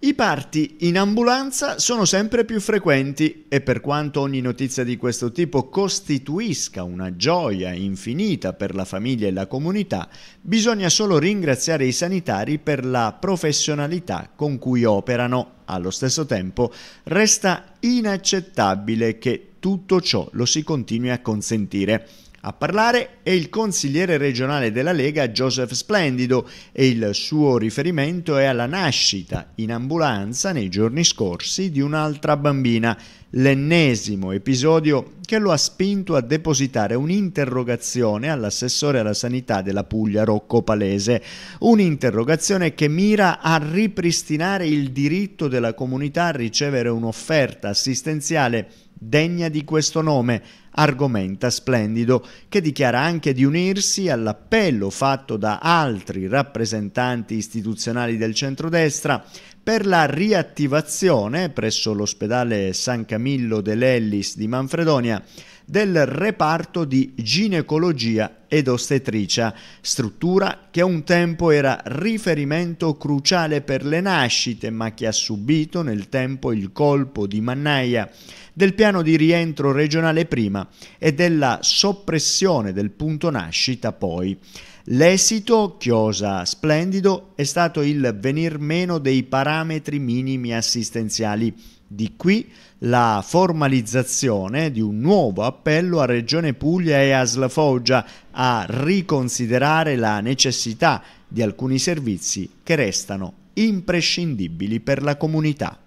I parti in ambulanza sono sempre più frequenti e per quanto ogni notizia di questo tipo costituisca una gioia infinita per la famiglia e la comunità, bisogna solo ringraziare i sanitari per la professionalità con cui operano. Allo stesso tempo resta inaccettabile che tutto ciò lo si continui a consentire. A parlare è il consigliere regionale della Lega Joseph Splendido e il suo riferimento è alla nascita in ambulanza nei giorni scorsi di un'altra bambina, l'ennesimo episodio che lo ha spinto a depositare un'interrogazione all'assessore alla sanità della Puglia Rocco Palese, un'interrogazione che mira a ripristinare il diritto della comunità a ricevere un'offerta assistenziale degna di questo nome, argomenta Splendido, che dichiara anche di unirsi all'appello fatto da altri rappresentanti istituzionali del centrodestra per la riattivazione presso l'ospedale San Camillo dell'Ellis di Manfredonia del reparto di ginecologia ed ostetricia, struttura che un tempo era riferimento cruciale per le nascite, ma che ha subito nel tempo il colpo di mannaia del piano di rientro regionale prima e della soppressione del punto nascita poi. L'esito, chiosa splendido, è stato il venir meno dei parametri minimi assistenziali. Di qui la formalizzazione di un nuovo appello a Regione Puglia e a Slafoggia a riconsiderare la necessità di alcuni servizi che restano imprescindibili per la comunità.